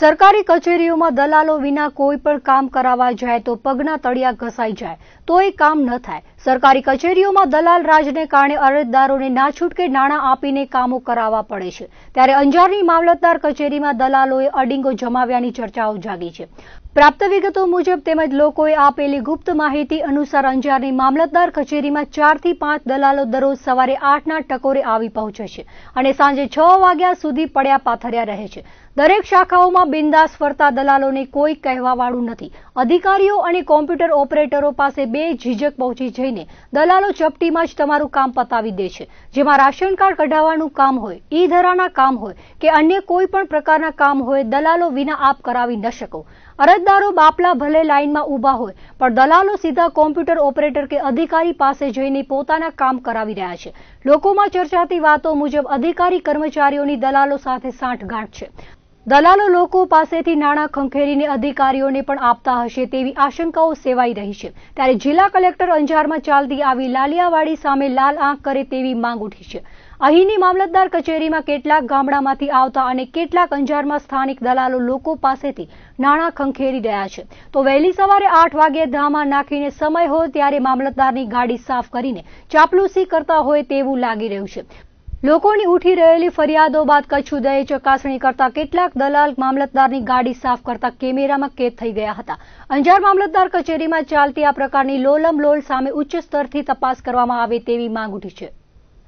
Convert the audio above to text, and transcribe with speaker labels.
Speaker 1: સરકારી કચેરીઓમાં દલાલો વિના કોઈ પણ કામ કરાવવા જાય તો પગના તળિયા ઘસાઈ જાય તો એ કામ ન થાય સરકારી કચેરીઓમાં દલાલ રાજને કારણે અરજદારોને ના છૂટકે નાણાં આપીને કામો કરાવવા પડે છે ત્યારે અંજારની મામલતદાર કચેરીમાં દલાલોએ અડિંગો જમાવ્યાની ચર્ચાઓ જાગી છે પ્રાપ્ત વિગતો મુજબ તેમજ લોકોએ આપેલી ગુપ્ત માહિતી અનુસાર અંજારની મામલતદાર કચેરીમાં ચારથી પાંચ દલાલો દરરોજ સવારે આઠના ટકોરે આવી પહોંચે છે અને સાંજે છ વાગ્યા સુધી પડ્યા પાથર્યા રહે છે દરેક શાખાઓમાં બિંદાસ ફરતા દલાલોને કોઈ કહેવાવાળું નથી અધિકારીઓ અને કોમ્પ્યુટર ઓપરેટરો પાસે બે ઝીઝક પહોંચી જઈને દલાલો ચપટીમાં જ તમારું કામ પતાવી દે છે જેમાં રાશન કાર્ડ કઢાવવાનું કામ હોય ઈ ધરાના કામ હોય કે અન્ય કોઈ પણ પ્રકારના કામ હોય દલાલો વિના આપ કરાવી ન શકો અરજ અરજદારો બાપલા ભલે લાઇનમાં ઉભા હોય પણ દલાલો સીધા કોમ્પ્યુટર ઓપરેટર કે અધિકારી પાસે જઈને પોતાના કામ કરાવી રહ્યા છે લોકોમાં ચર્ચાતી વાતો મુજબ અધિકારી કર્મચારીઓની દલાલો સાથે સાંઠગાંઠ છે દલાલો લોકો પાસેથી નાણાં ખંખેરીને અધિકારીઓને પણ આપતા હશે તેવી આશંકાઓ સેવાઈ રહી છે ત્યારે જિલ્લા કલેક્ટર અંજારમાં ચાલતી આવી લાલિયાવાડી સામે લાલ આંખ કરે તેવી માંગ ઉઠી છે અહીંની મામલતદાર કચેરીમાં કેટલાક ગામડામાંથી આવતા અને કેટલાક અંજારમાં સ્થાનિક દલાલો લોકો પાસેથી નાણાં ખંખેરી રહ્યા છે તો વહેલી સવારે આઠ વાગે ધામાં નાખીને સમય હોય ત્યારે મામલતદારની ગાડી સાફ કરીને ચાપલુસી કરતા હોય તેવું લાગી રહ્યું છે લોકોની ઉઠી રહેલી ફરિયાદો બાદ કચ્છ ઉદયે ચકાસણી કરતા કેટલાક દલાલ મામલતદારની ગાડી સાફ કરતા કેમેરામાં કેદ થઈ ગયા હતા અંજાર મામલતદાર કચેરીમાં ચાલતી આ પ્રકારની લોલમ લોલ સામે ઉચ્ચ સ્તરથી તપાસ કરવામાં આવે તેવી માંગ ઉઠી છે